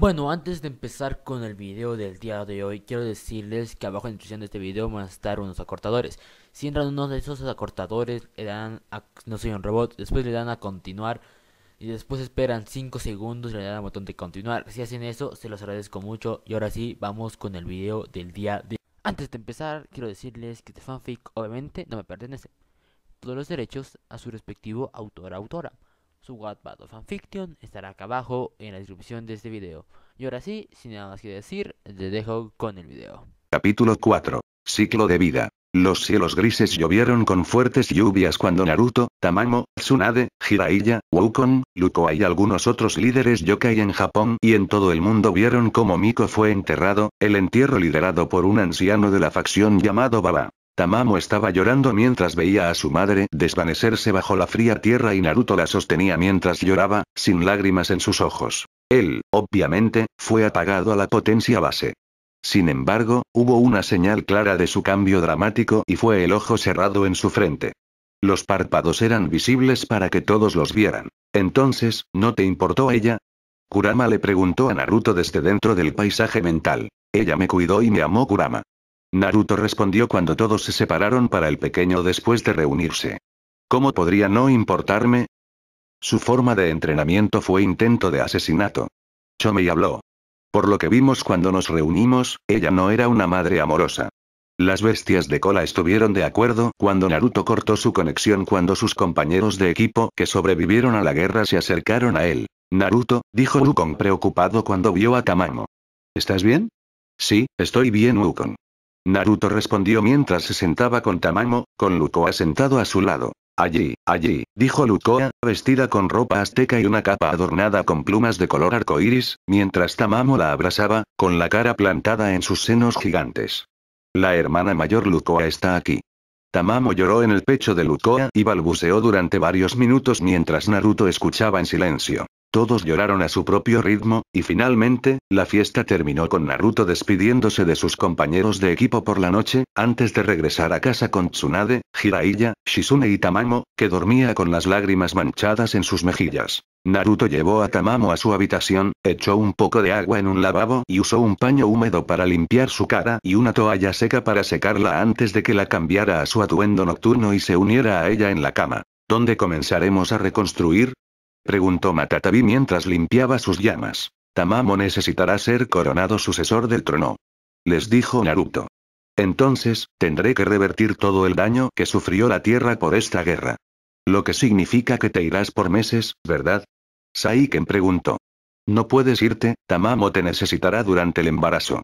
Bueno, antes de empezar con el video del día de hoy, quiero decirles que abajo en la descripción de este video van a estar unos acortadores. Si entran uno de esos acortadores, le dan a No soy un robot, después le dan a continuar y después esperan 5 segundos y le dan al botón de continuar. Si hacen eso, se los agradezco mucho y ahora sí, vamos con el video del día de hoy. Antes de empezar, quiero decirles que este fanfic obviamente no me pertenece. Todos los derechos a su respectivo autor autora su Wattpad o fanfiction estará acá abajo en la descripción de este video. Y ahora sí, sin nada más que decir, te dejo con el video. Capítulo 4. Ciclo de vida. Los cielos grises llovieron con fuertes lluvias cuando Naruto, Tamamo, Tsunade, Jiraiya, Wukong, Lukoa y algunos otros líderes yokai en Japón y en todo el mundo vieron cómo Miko fue enterrado, el entierro liderado por un anciano de la facción llamado Baba. Tamamo estaba llorando mientras veía a su madre desvanecerse bajo la fría tierra y Naruto la sostenía mientras lloraba, sin lágrimas en sus ojos. Él, obviamente, fue apagado a la potencia base. Sin embargo, hubo una señal clara de su cambio dramático y fue el ojo cerrado en su frente. Los párpados eran visibles para que todos los vieran. Entonces, ¿no te importó ella? Kurama le preguntó a Naruto desde dentro del paisaje mental. Ella me cuidó y me amó Kurama. Naruto respondió cuando todos se separaron para el pequeño después de reunirse. ¿Cómo podría no importarme? Su forma de entrenamiento fue intento de asesinato. Chomei habló. Por lo que vimos cuando nos reunimos, ella no era una madre amorosa. Las bestias de cola estuvieron de acuerdo cuando Naruto cortó su conexión cuando sus compañeros de equipo que sobrevivieron a la guerra se acercaron a él. Naruto, dijo Wukong preocupado cuando vio a Tamamo. ¿Estás bien? Sí, estoy bien Wukong. Naruto respondió mientras se sentaba con Tamamo, con Lukoa sentado a su lado. Allí, allí, dijo Lukoa, vestida con ropa azteca y una capa adornada con plumas de color iris, mientras Tamamo la abrazaba, con la cara plantada en sus senos gigantes. La hermana mayor Lukoa está aquí. Tamamo lloró en el pecho de Lukoa y balbuceó durante varios minutos mientras Naruto escuchaba en silencio. Todos lloraron a su propio ritmo, y finalmente, la fiesta terminó con Naruto despidiéndose de sus compañeros de equipo por la noche, antes de regresar a casa con Tsunade, Jiraiya, Shizune y Tamamo, que dormía con las lágrimas manchadas en sus mejillas. Naruto llevó a Tamamo a su habitación, echó un poco de agua en un lavabo y usó un paño húmedo para limpiar su cara y una toalla seca para secarla antes de que la cambiara a su atuendo nocturno y se uniera a ella en la cama. ¿Dónde comenzaremos a reconstruir? preguntó Matatabi mientras limpiaba sus llamas. Tamamo necesitará ser coronado sucesor del trono. Les dijo Naruto. Entonces, tendré que revertir todo el daño que sufrió la Tierra por esta guerra. Lo que significa que te irás por meses, ¿verdad? Saiken preguntó. No puedes irte, Tamamo te necesitará durante el embarazo.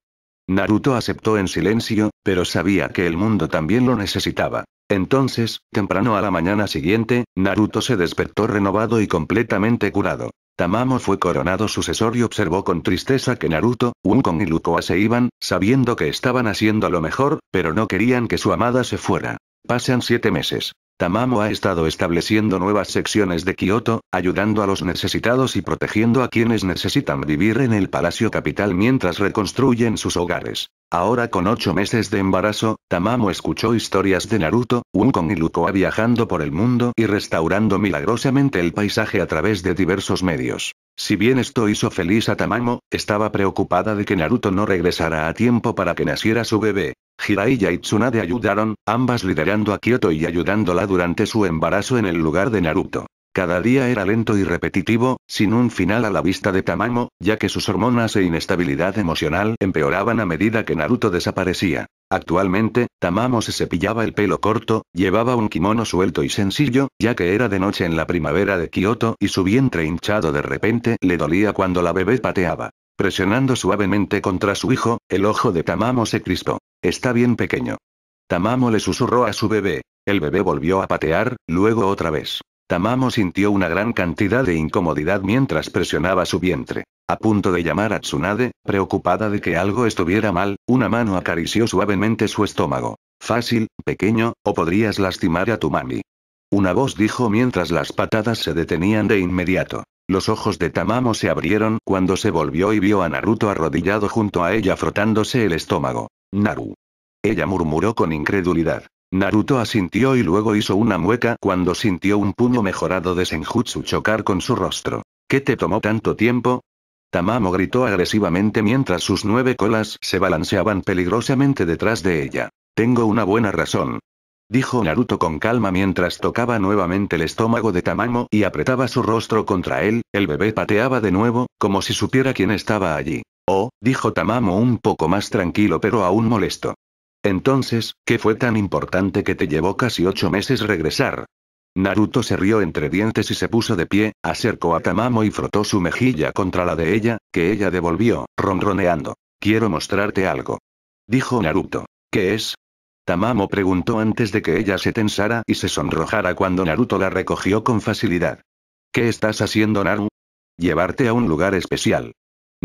Naruto aceptó en silencio, pero sabía que el mundo también lo necesitaba. Entonces, temprano a la mañana siguiente, Naruto se despertó renovado y completamente curado. Tamamo fue coronado sucesor y observó con tristeza que Naruto, Wukong y Lukoa se iban, sabiendo que estaban haciendo lo mejor, pero no querían que su amada se fuera. Pasan siete meses. Tamamo ha estado estableciendo nuevas secciones de Kioto, ayudando a los necesitados y protegiendo a quienes necesitan vivir en el Palacio Capital mientras reconstruyen sus hogares. Ahora con ocho meses de embarazo, Tamamo escuchó historias de Naruto, Wukong y Lukoa viajando por el mundo y restaurando milagrosamente el paisaje a través de diversos medios. Si bien esto hizo feliz a Tamamo, estaba preocupada de que Naruto no regresara a tiempo para que naciera su bebé. Hirai y Tsunade ayudaron, ambas liderando a Kyoto y ayudándola durante su embarazo en el lugar de Naruto. Cada día era lento y repetitivo, sin un final a la vista de Tamamo, ya que sus hormonas e inestabilidad emocional empeoraban a medida que Naruto desaparecía. Actualmente, Tamamo se cepillaba el pelo corto, llevaba un kimono suelto y sencillo, ya que era de noche en la primavera de Kioto y su vientre hinchado de repente le dolía cuando la bebé pateaba. Presionando suavemente contra su hijo, el ojo de Tamamo se crispó. Está bien pequeño. Tamamo le susurró a su bebé. El bebé volvió a patear, luego otra vez. Tamamo sintió una gran cantidad de incomodidad mientras presionaba su vientre. A punto de llamar a Tsunade, preocupada de que algo estuviera mal, una mano acarició suavemente su estómago. Fácil, pequeño, o podrías lastimar a tu mami. Una voz dijo mientras las patadas se detenían de inmediato. Los ojos de Tamamo se abrieron cuando se volvió y vio a Naruto arrodillado junto a ella frotándose el estómago. Naru. Ella murmuró con incredulidad. Naruto asintió y luego hizo una mueca cuando sintió un puño mejorado de Senjutsu chocar con su rostro. ¿Qué te tomó tanto tiempo? Tamamo gritó agresivamente mientras sus nueve colas se balanceaban peligrosamente detrás de ella. Tengo una buena razón. Dijo Naruto con calma mientras tocaba nuevamente el estómago de Tamamo y apretaba su rostro contra él, el bebé pateaba de nuevo, como si supiera quién estaba allí. Oh, dijo Tamamo un poco más tranquilo pero aún molesto. Entonces, ¿qué fue tan importante que te llevó casi ocho meses regresar? Naruto se rió entre dientes y se puso de pie, acercó a Tamamo y frotó su mejilla contra la de ella, que ella devolvió, ronroneando. Quiero mostrarte algo. Dijo Naruto. ¿Qué es? Tamamo preguntó antes de que ella se tensara y se sonrojara cuando Naruto la recogió con facilidad. ¿Qué estás haciendo, Naruto? Llevarte a un lugar especial.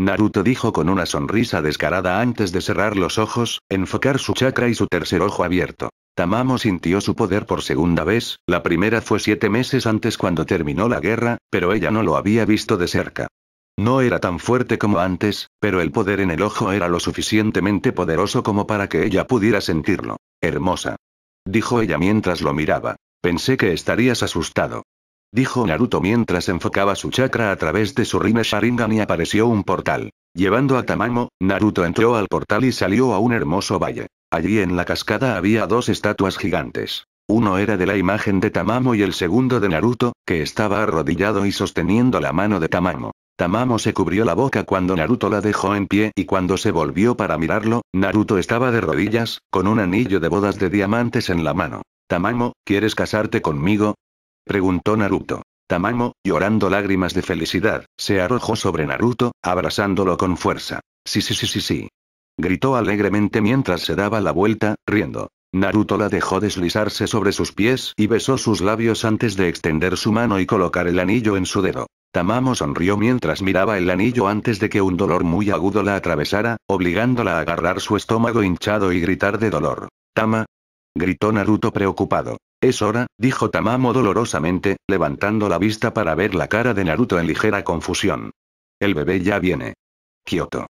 Naruto dijo con una sonrisa descarada antes de cerrar los ojos, enfocar su chakra y su tercer ojo abierto. Tamamo sintió su poder por segunda vez, la primera fue siete meses antes cuando terminó la guerra, pero ella no lo había visto de cerca. No era tan fuerte como antes, pero el poder en el ojo era lo suficientemente poderoso como para que ella pudiera sentirlo. Hermosa. Dijo ella mientras lo miraba. Pensé que estarías asustado dijo Naruto mientras enfocaba su chakra a través de su Rinne Sharingan y apareció un portal. Llevando a Tamamo, Naruto entró al portal y salió a un hermoso valle. Allí en la cascada había dos estatuas gigantes. Uno era de la imagen de Tamamo y el segundo de Naruto, que estaba arrodillado y sosteniendo la mano de Tamamo. Tamamo se cubrió la boca cuando Naruto la dejó en pie y cuando se volvió para mirarlo, Naruto estaba de rodillas, con un anillo de bodas de diamantes en la mano. Tamamo, ¿quieres casarte conmigo? Preguntó Naruto. Tamamo, llorando lágrimas de felicidad, se arrojó sobre Naruto, abrazándolo con fuerza. Sí, sí, sí, sí, sí. Gritó alegremente mientras se daba la vuelta, riendo. Naruto la dejó deslizarse sobre sus pies y besó sus labios antes de extender su mano y colocar el anillo en su dedo. Tamamo sonrió mientras miraba el anillo antes de que un dolor muy agudo la atravesara, obligándola a agarrar su estómago hinchado y gritar de dolor. Tama. Gritó Naruto preocupado. Es hora, dijo Tamamo dolorosamente, levantando la vista para ver la cara de Naruto en ligera confusión. El bebé ya viene. Kyoto.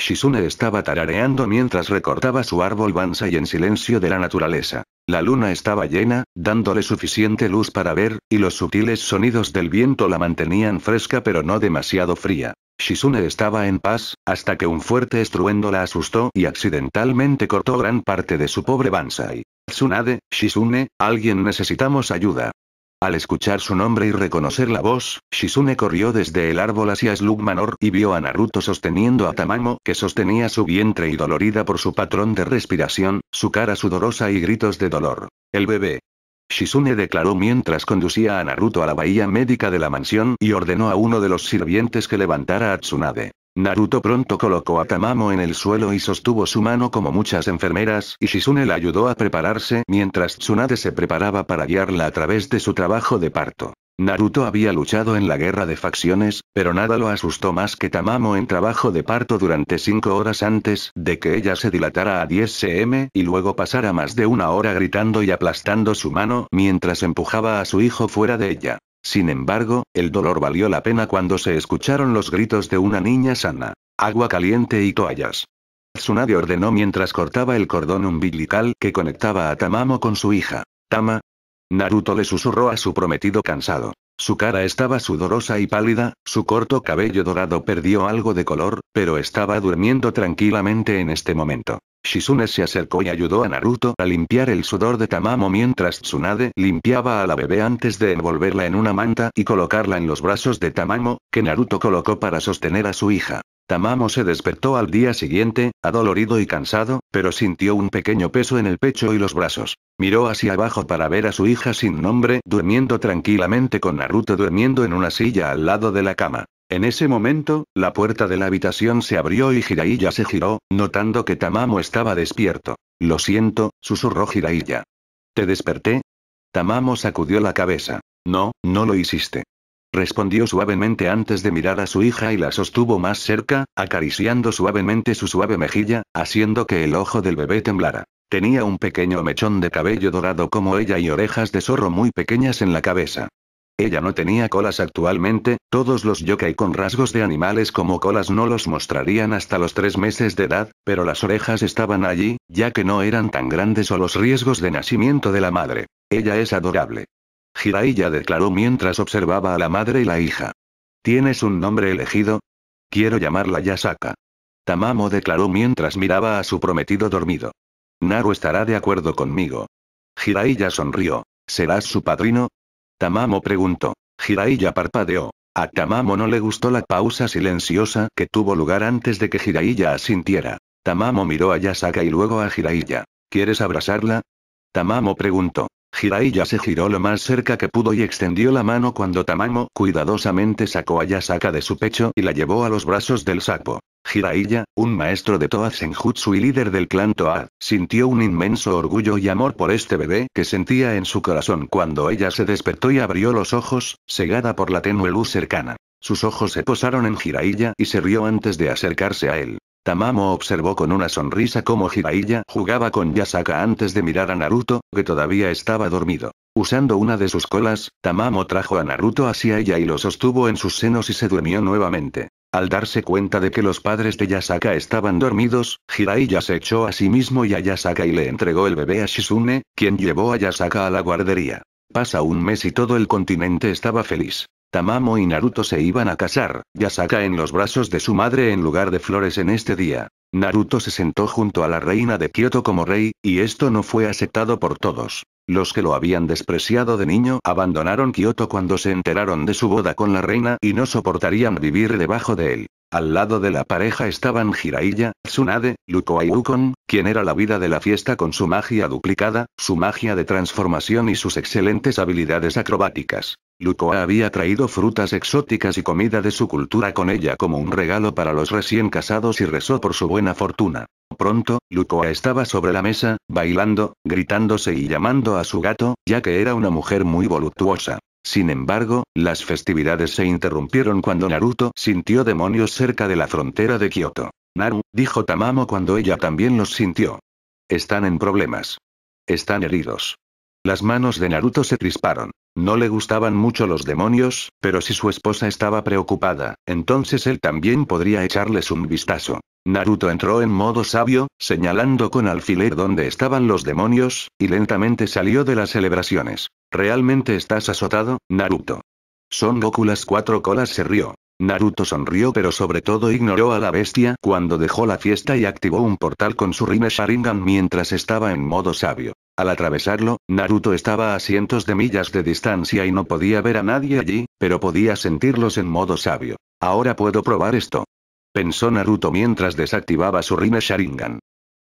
Shizune estaba tarareando mientras recortaba su árbol Bansai en silencio de la naturaleza. La luna estaba llena, dándole suficiente luz para ver, y los sutiles sonidos del viento la mantenían fresca pero no demasiado fría. Shizune estaba en paz, hasta que un fuerte estruendo la asustó y accidentalmente cortó gran parte de su pobre Bansai. Tsunade, Shizune, alguien necesitamos ayuda. Al escuchar su nombre y reconocer la voz, Shizune corrió desde el árbol hacia Slugmanor y vio a Naruto sosteniendo a Tamamo que sostenía su vientre y dolorida por su patrón de respiración, su cara sudorosa y gritos de dolor. El bebé. Shizune declaró mientras conducía a Naruto a la bahía médica de la mansión y ordenó a uno de los sirvientes que levantara a Tsunade. Naruto pronto colocó a Tamamo en el suelo y sostuvo su mano como muchas enfermeras y Shizune la ayudó a prepararse mientras Tsunade se preparaba para guiarla a través de su trabajo de parto. Naruto había luchado en la guerra de facciones, pero nada lo asustó más que Tamamo en trabajo de parto durante 5 horas antes de que ella se dilatara a 10 cm y luego pasara más de una hora gritando y aplastando su mano mientras empujaba a su hijo fuera de ella. Sin embargo, el dolor valió la pena cuando se escucharon los gritos de una niña sana. Agua caliente y toallas. Tsunade ordenó mientras cortaba el cordón umbilical que conectaba a Tamamo con su hija. Tama. Naruto le susurró a su prometido cansado. Su cara estaba sudorosa y pálida, su corto cabello dorado perdió algo de color, pero estaba durmiendo tranquilamente en este momento. Shizune se acercó y ayudó a Naruto a limpiar el sudor de Tamamo mientras Tsunade limpiaba a la bebé antes de envolverla en una manta y colocarla en los brazos de Tamamo, que Naruto colocó para sostener a su hija. Tamamo se despertó al día siguiente, adolorido y cansado, pero sintió un pequeño peso en el pecho y los brazos. Miró hacia abajo para ver a su hija sin nombre durmiendo tranquilamente con Naruto durmiendo en una silla al lado de la cama. En ese momento, la puerta de la habitación se abrió y jirailla se giró, notando que Tamamo estaba despierto. Lo siento, susurró jirailla ¿Te desperté? Tamamo sacudió la cabeza. No, no lo hiciste. Respondió suavemente antes de mirar a su hija y la sostuvo más cerca, acariciando suavemente su suave mejilla, haciendo que el ojo del bebé temblara. Tenía un pequeño mechón de cabello dorado como ella y orejas de zorro muy pequeñas en la cabeza. Ella no tenía colas actualmente, todos los yokai con rasgos de animales como colas no los mostrarían hasta los tres meses de edad, pero las orejas estaban allí, ya que no eran tan grandes o los riesgos de nacimiento de la madre. Ella es adorable. Jiraiya declaró mientras observaba a la madre y la hija. ¿Tienes un nombre elegido? Quiero llamarla Yasaka. Tamamo declaró mientras miraba a su prometido dormido. Naru estará de acuerdo conmigo. Jiraiya sonrió. ¿Serás su padrino? Tamamo preguntó. Jiraiya parpadeó. A Tamamo no le gustó la pausa silenciosa que tuvo lugar antes de que Jiraiya asintiera. Tamamo miró a Yasaka y luego a Jiraiya. ¿Quieres abrazarla? Tamamo preguntó. Jiraiya se giró lo más cerca que pudo y extendió la mano cuando Tamamo cuidadosamente sacó a Yasaka de su pecho y la llevó a los brazos del sapo. Jiraiya, un maestro de Toad Senjutsu y líder del clan Toad, sintió un inmenso orgullo y amor por este bebé que sentía en su corazón cuando ella se despertó y abrió los ojos, cegada por la tenue luz cercana. Sus ojos se posaron en Jiraiya y se rió antes de acercarse a él. Tamamo observó con una sonrisa cómo Jiraiya jugaba con Yasaka antes de mirar a Naruto, que todavía estaba dormido. Usando una de sus colas, Tamamo trajo a Naruto hacia ella y lo sostuvo en sus senos y se durmió nuevamente. Al darse cuenta de que los padres de Yasaka estaban dormidos, Jiraiya se echó a sí mismo y a Yasaka y le entregó el bebé a Shizune, quien llevó a Yasaka a la guardería. Pasa un mes y todo el continente estaba feliz. Tamamo y Naruto se iban a casar, Yasaka en los brazos de su madre en lugar de flores en este día. Naruto se sentó junto a la reina de Kioto como rey, y esto no fue aceptado por todos. Los que lo habían despreciado de niño abandonaron Kioto cuando se enteraron de su boda con la reina y no soportarían vivir debajo de él. Al lado de la pareja estaban Jiraiya, Tsunade, Luko y quien era la vida de la fiesta con su magia duplicada, su magia de transformación y sus excelentes habilidades acrobáticas. Lukoa había traído frutas exóticas y comida de su cultura con ella como un regalo para los recién casados y rezó por su buena fortuna. Pronto, Lukoa estaba sobre la mesa, bailando, gritándose y llamando a su gato, ya que era una mujer muy voluptuosa. Sin embargo, las festividades se interrumpieron cuando Naruto sintió demonios cerca de la frontera de Kioto. Naru, dijo Tamamo cuando ella también los sintió. Están en problemas. Están heridos. Las manos de Naruto se crisparon. No le gustaban mucho los demonios, pero si su esposa estaba preocupada, entonces él también podría echarles un vistazo. Naruto entró en modo sabio, señalando con alfiler dónde estaban los demonios, y lentamente salió de las celebraciones. ¿Realmente estás azotado, Naruto? Son Goku las cuatro colas se rió. Naruto sonrió pero sobre todo ignoró a la bestia cuando dejó la fiesta y activó un portal con su Rime Sharingan mientras estaba en modo sabio. Al atravesarlo, Naruto estaba a cientos de millas de distancia y no podía ver a nadie allí, pero podía sentirlos en modo sabio. Ahora puedo probar esto. Pensó Naruto mientras desactivaba su Rime Sharingan.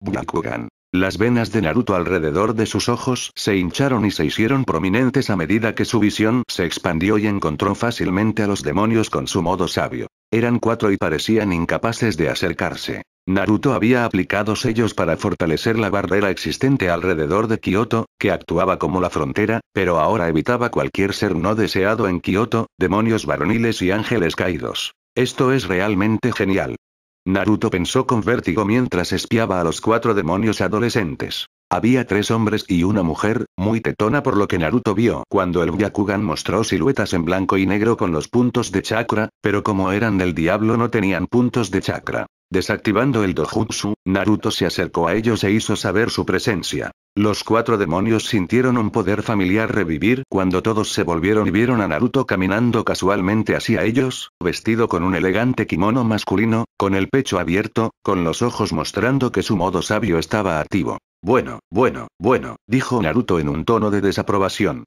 Byakugan. Las venas de Naruto alrededor de sus ojos se hincharon y se hicieron prominentes a medida que su visión se expandió y encontró fácilmente a los demonios con su modo sabio. Eran cuatro y parecían incapaces de acercarse. Naruto había aplicado sellos para fortalecer la barrera existente alrededor de Kioto, que actuaba como la frontera, pero ahora evitaba cualquier ser no deseado en Kioto, demonios varoniles y ángeles caídos. Esto es realmente genial. Naruto pensó con vértigo mientras espiaba a los cuatro demonios adolescentes. Había tres hombres y una mujer, muy tetona por lo que Naruto vio cuando el Byakugan mostró siluetas en blanco y negro con los puntos de chakra, pero como eran del diablo no tenían puntos de chakra. Desactivando el dojutsu, Naruto se acercó a ellos e hizo saber su presencia. Los cuatro demonios sintieron un poder familiar revivir cuando todos se volvieron y vieron a Naruto caminando casualmente hacia ellos, vestido con un elegante kimono masculino, con el pecho abierto, con los ojos mostrando que su modo sabio estaba activo. Bueno, bueno, bueno, dijo Naruto en un tono de desaprobación.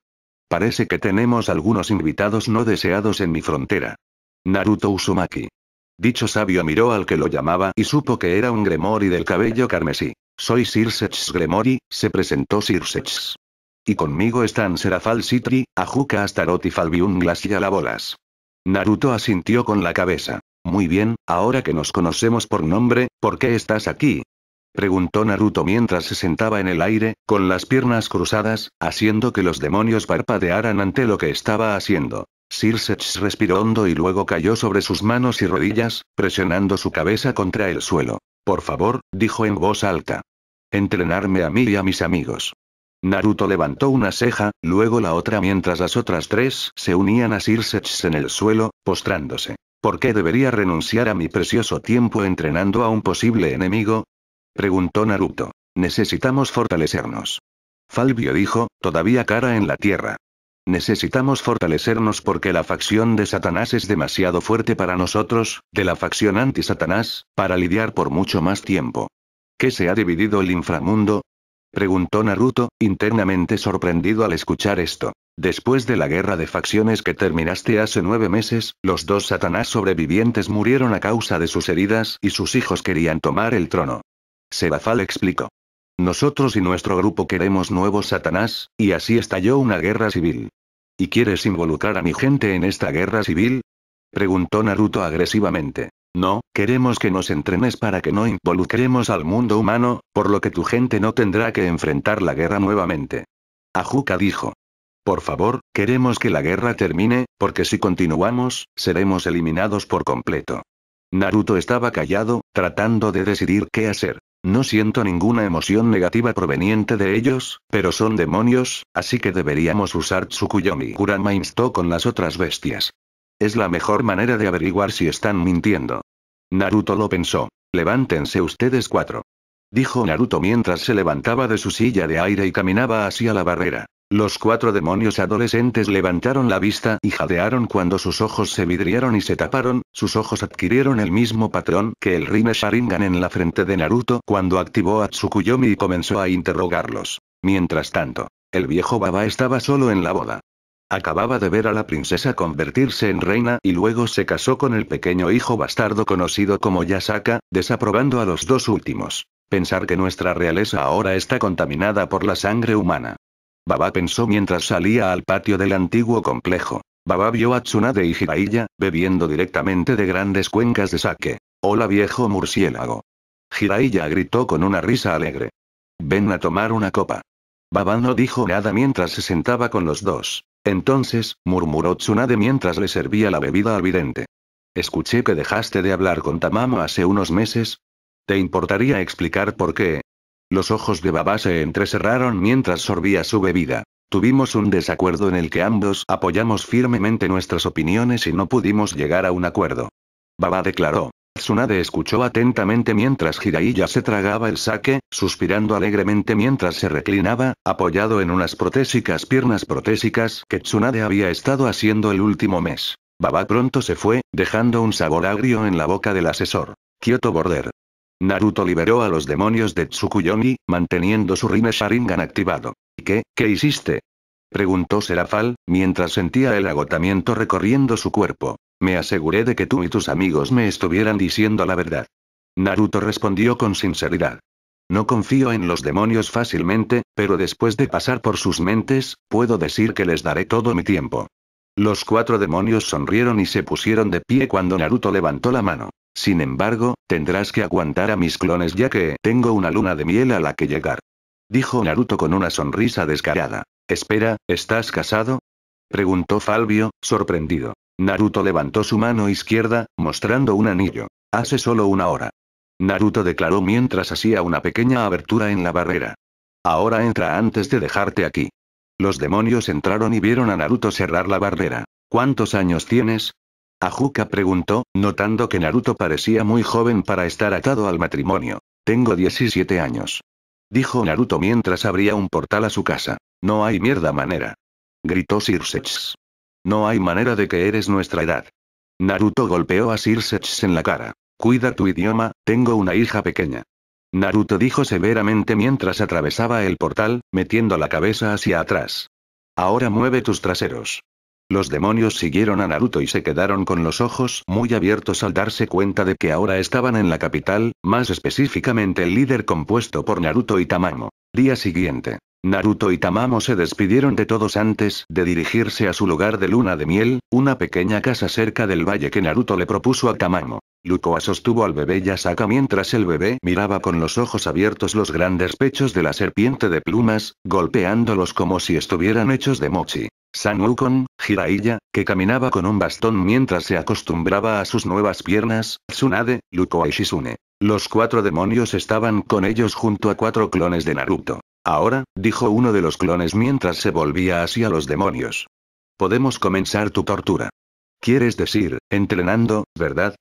Parece que tenemos algunos invitados no deseados en mi frontera. Naruto Uzumaki. Dicho sabio miró al que lo llamaba y supo que era un Gremori del cabello carmesí. Soy Sirsex Gremori, se presentó Sirsex. Y conmigo están Serafal Sitri, Ajuka Astarot y Falbiunglas y Alabolas. Naruto asintió con la cabeza. Muy bien, ahora que nos conocemos por nombre, ¿por qué estás aquí? Preguntó Naruto mientras se sentaba en el aire, con las piernas cruzadas, haciendo que los demonios parpadearan ante lo que estaba haciendo. Sirsech respiró hondo y luego cayó sobre sus manos y rodillas, presionando su cabeza contra el suelo. Por favor, dijo en voz alta. Entrenarme a mí y a mis amigos. Naruto levantó una ceja, luego la otra mientras las otras tres se unían a Sirsech en el suelo, postrándose. ¿Por qué debería renunciar a mi precioso tiempo entrenando a un posible enemigo? Preguntó Naruto. Necesitamos fortalecernos. Falvio dijo, todavía cara en la tierra. Necesitamos fortalecernos porque la facción de Satanás es demasiado fuerte para nosotros, de la facción anti-Satanás, para lidiar por mucho más tiempo. ¿Qué se ha dividido el inframundo? Preguntó Naruto, internamente sorprendido al escuchar esto. Después de la guerra de facciones que terminaste hace nueve meses, los dos Satanás sobrevivientes murieron a causa de sus heridas y sus hijos querían tomar el trono. Serafal explicó. Nosotros y nuestro grupo queremos nuevos Satanás, y así estalló una guerra civil. ¿Y quieres involucrar a mi gente en esta guerra civil? Preguntó Naruto agresivamente. No, queremos que nos entrenes para que no involucremos al mundo humano, por lo que tu gente no tendrá que enfrentar la guerra nuevamente. Ajuka dijo. Por favor, queremos que la guerra termine, porque si continuamos, seremos eliminados por completo. Naruto estaba callado, tratando de decidir qué hacer. No siento ninguna emoción negativa proveniente de ellos, pero son demonios, así que deberíamos usar Tsukuyomi. Kurama instó con las otras bestias. Es la mejor manera de averiguar si están mintiendo. Naruto lo pensó. Levántense ustedes cuatro. Dijo Naruto mientras se levantaba de su silla de aire y caminaba hacia la barrera. Los cuatro demonios adolescentes levantaron la vista y jadearon cuando sus ojos se vidriaron y se taparon, sus ojos adquirieron el mismo patrón que el Rinne Sharingan en la frente de Naruto cuando activó a Tsukuyomi y comenzó a interrogarlos. Mientras tanto, el viejo Baba estaba solo en la boda. Acababa de ver a la princesa convertirse en reina y luego se casó con el pequeño hijo bastardo conocido como Yasaka, desaprobando a los dos últimos. Pensar que nuestra realeza ahora está contaminada por la sangre humana. Baba pensó mientras salía al patio del antiguo complejo. Baba vio a Tsunade y Jiraiya, bebiendo directamente de grandes cuencas de saque. Hola viejo murciélago. Jiraiya gritó con una risa alegre. Ven a tomar una copa. Baba no dijo nada mientras se sentaba con los dos. Entonces, murmuró Tsunade mientras le servía la bebida al vidente. Escuché que dejaste de hablar con Tamamo hace unos meses. ¿Te importaría explicar por qué? Los ojos de Baba se entrecerraron mientras sorbía su bebida. Tuvimos un desacuerdo en el que ambos apoyamos firmemente nuestras opiniones y no pudimos llegar a un acuerdo. Baba declaró. Tsunade escuchó atentamente mientras Jiraiya se tragaba el saque, suspirando alegremente mientras se reclinaba, apoyado en unas protésicas piernas protésicas que Tsunade había estado haciendo el último mes. Baba pronto se fue, dejando un sabor agrio en la boca del asesor. Kyoto Border. Naruto liberó a los demonios de Tsukuyomi, manteniendo su Rime Sharingan activado. ¿Y qué, qué hiciste? Preguntó Serafal, mientras sentía el agotamiento recorriendo su cuerpo. Me aseguré de que tú y tus amigos me estuvieran diciendo la verdad. Naruto respondió con sinceridad. No confío en los demonios fácilmente, pero después de pasar por sus mentes, puedo decir que les daré todo mi tiempo. Los cuatro demonios sonrieron y se pusieron de pie cuando Naruto levantó la mano. Sin embargo, tendrás que aguantar a mis clones ya que tengo una luna de miel a la que llegar. Dijo Naruto con una sonrisa descarada. Espera, ¿estás casado? Preguntó Falvio, sorprendido. Naruto levantó su mano izquierda, mostrando un anillo. Hace solo una hora. Naruto declaró mientras hacía una pequeña abertura en la barrera. Ahora entra antes de dejarte aquí. Los demonios entraron y vieron a Naruto cerrar la barrera. ¿Cuántos años tienes? Ajuka preguntó, notando que Naruto parecía muy joven para estar atado al matrimonio. Tengo 17 años. Dijo Naruto mientras abría un portal a su casa. No hay mierda manera. Gritó Sirsex. No hay manera de que eres nuestra edad. Naruto golpeó a Sirsechs en la cara. Cuida tu idioma, tengo una hija pequeña. Naruto dijo severamente mientras atravesaba el portal, metiendo la cabeza hacia atrás. Ahora mueve tus traseros. Los demonios siguieron a Naruto y se quedaron con los ojos muy abiertos al darse cuenta de que ahora estaban en la capital, más específicamente el líder compuesto por Naruto y Tamamo. Día siguiente. Naruto y Tamamo se despidieron de todos antes de dirigirse a su lugar de luna de miel, una pequeña casa cerca del valle que Naruto le propuso a Tamamo. Luko sostuvo al bebé Yasaka mientras el bebé miraba con los ojos abiertos los grandes pechos de la serpiente de plumas, golpeándolos como si estuvieran hechos de mochi. San Wukong, Jiraiya, que caminaba con un bastón mientras se acostumbraba a sus nuevas piernas, Tsunade, Lukoa y Shizune. Los cuatro demonios estaban con ellos junto a cuatro clones de Naruto. Ahora, dijo uno de los clones mientras se volvía hacia los demonios. Podemos comenzar tu tortura. Quieres decir, entrenando, ¿verdad?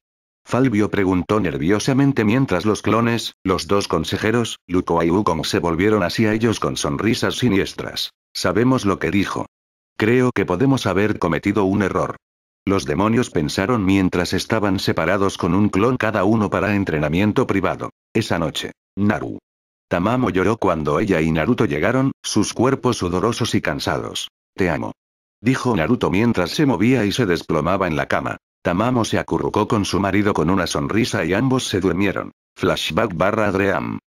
Falvio preguntó nerviosamente mientras los clones, los dos consejeros, Lukoa y Ukon se volvieron hacia ellos con sonrisas siniestras. Sabemos lo que dijo. Creo que podemos haber cometido un error. Los demonios pensaron mientras estaban separados con un clon cada uno para entrenamiento privado. Esa noche, Naru. Tamamo lloró cuando ella y Naruto llegaron, sus cuerpos sudorosos y cansados. Te amo. Dijo Naruto mientras se movía y se desplomaba en la cama. Tamamo se acurrucó con su marido con una sonrisa y ambos se durmieron. Flashback barra Dream.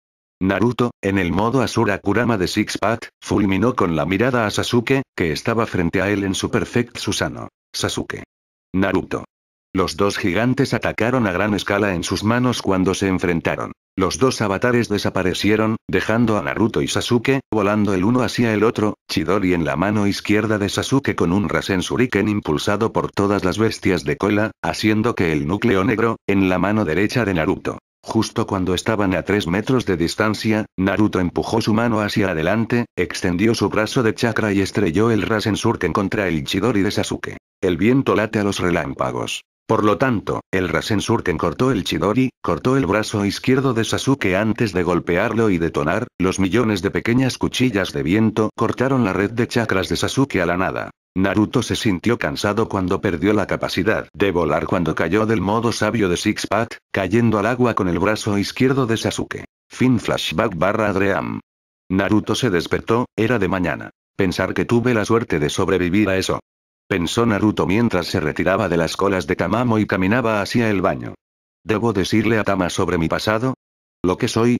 Naruto, en el modo Asura Kurama de Six Pack, fulminó con la mirada a Sasuke, que estaba frente a él en su Perfect Susano. Sasuke. Naruto. Los dos gigantes atacaron a gran escala en sus manos cuando se enfrentaron. Los dos avatares desaparecieron, dejando a Naruto y Sasuke, volando el uno hacia el otro, Chidori en la mano izquierda de Sasuke con un Rasen Shuriken impulsado por todas las bestias de cola, haciendo que el núcleo negro, en la mano derecha de Naruto, Justo cuando estaban a tres metros de distancia, Naruto empujó su mano hacia adelante, extendió su brazo de chakra y estrelló el Rasen contra el Chidori de Sasuke. El viento late a los relámpagos. Por lo tanto, el Rasen cortó el Chidori, cortó el brazo izquierdo de Sasuke antes de golpearlo y detonar, los millones de pequeñas cuchillas de viento cortaron la red de chakras de Sasuke a la nada. Naruto se sintió cansado cuando perdió la capacidad de volar cuando cayó del modo sabio de Six cayendo al agua con el brazo izquierdo de Sasuke. Fin flashback barra Dream. Naruto se despertó, era de mañana. Pensar que tuve la suerte de sobrevivir a eso. Pensó Naruto mientras se retiraba de las colas de Tamamo y caminaba hacia el baño. ¿Debo decirle a Tama sobre mi pasado? ¿Lo que soy?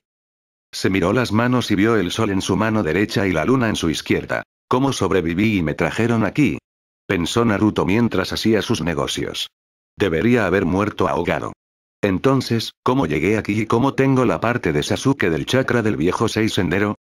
Se miró las manos y vio el sol en su mano derecha y la luna en su izquierda. ¿Cómo sobreviví y me trajeron aquí? Pensó Naruto mientras hacía sus negocios. Debería haber muerto ahogado. Entonces, ¿cómo llegué aquí y cómo tengo la parte de Sasuke del chakra del viejo seis Sendero?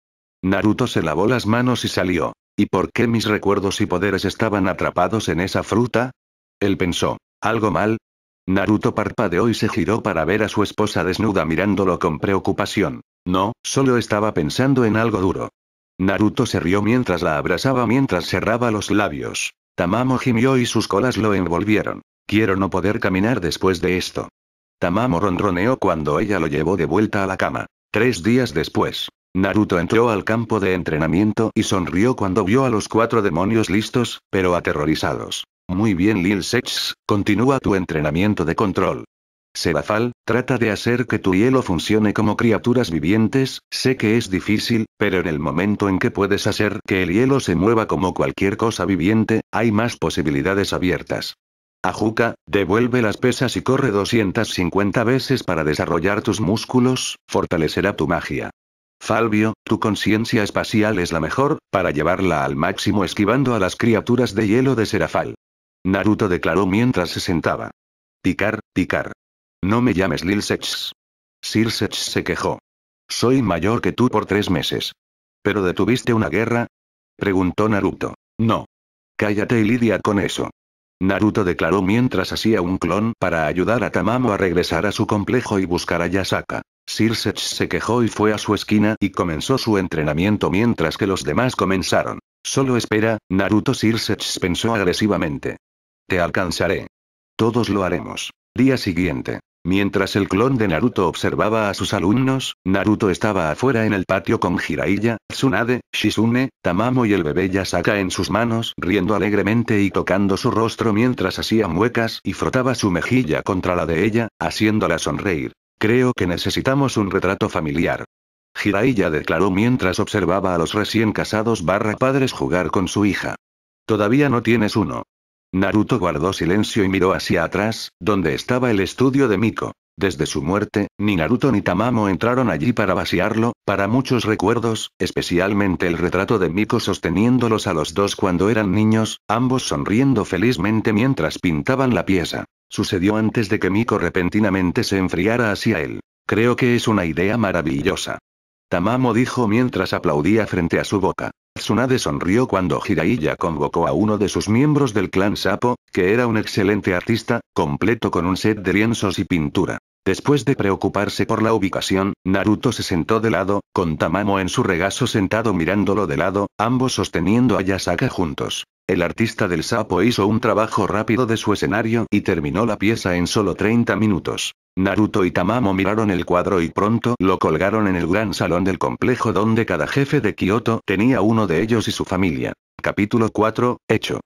Naruto se lavó las manos y salió. ¿Y por qué mis recuerdos y poderes estaban atrapados en esa fruta? Él pensó. ¿Algo mal? Naruto parpadeó y se giró para ver a su esposa desnuda mirándolo con preocupación. No, solo estaba pensando en algo duro. Naruto se rió mientras la abrazaba mientras cerraba los labios. Tamamo gimió y sus colas lo envolvieron. Quiero no poder caminar después de esto. Tamamo ronroneó cuando ella lo llevó de vuelta a la cama. Tres días después, Naruto entró al campo de entrenamiento y sonrió cuando vio a los cuatro demonios listos, pero aterrorizados. Muy bien Lil Sex, continúa tu entrenamiento de control. Serafal, trata de hacer que tu hielo funcione como criaturas vivientes, sé que es difícil, pero en el momento en que puedes hacer que el hielo se mueva como cualquier cosa viviente, hay más posibilidades abiertas. Ajuka, devuelve las pesas y corre 250 veces para desarrollar tus músculos, fortalecerá tu magia. Falvio, tu conciencia espacial es la mejor, para llevarla al máximo esquivando a las criaturas de hielo de Serafal. Naruto declaró mientras se sentaba. Ticar, ticar. No me llames Lilsech. Sirsech se quejó. Soy mayor que tú por tres meses. ¿Pero detuviste una guerra? Preguntó Naruto. No. Cállate y lidia con eso. Naruto declaró mientras hacía un clon para ayudar a Tamamo a regresar a su complejo y buscar a Yasaka. Sirsech se quejó y fue a su esquina y comenzó su entrenamiento mientras que los demás comenzaron. Solo espera, Naruto Sirsech pensó agresivamente. Te alcanzaré. Todos lo haremos. Día siguiente. Mientras el clon de Naruto observaba a sus alumnos, Naruto estaba afuera en el patio con Jiraiya, Tsunade, Shizune, Tamamo y el bebé Yasaka en sus manos, riendo alegremente y tocando su rostro mientras hacía muecas y frotaba su mejilla contra la de ella, haciéndola sonreír. Creo que necesitamos un retrato familiar. Jiraiya declaró mientras observaba a los recién casados barra padres jugar con su hija. Todavía no tienes uno. Naruto guardó silencio y miró hacia atrás, donde estaba el estudio de Miko. Desde su muerte, ni Naruto ni Tamamo entraron allí para vaciarlo, para muchos recuerdos, especialmente el retrato de Miko sosteniéndolos a los dos cuando eran niños, ambos sonriendo felizmente mientras pintaban la pieza. Sucedió antes de que Miko repentinamente se enfriara hacia él. Creo que es una idea maravillosa. Tamamo dijo mientras aplaudía frente a su boca. Tsunade sonrió cuando Hiraiya convocó a uno de sus miembros del clan Sapo, que era un excelente artista, completo con un set de lienzos y pintura. Después de preocuparse por la ubicación, Naruto se sentó de lado, con Tamamo en su regazo sentado mirándolo de lado, ambos sosteniendo a Yasaka juntos. El artista del sapo hizo un trabajo rápido de su escenario y terminó la pieza en solo 30 minutos. Naruto y Tamamo miraron el cuadro y pronto lo colgaron en el gran salón del complejo donde cada jefe de Kyoto tenía uno de ellos y su familia. Capítulo 4, Hecho.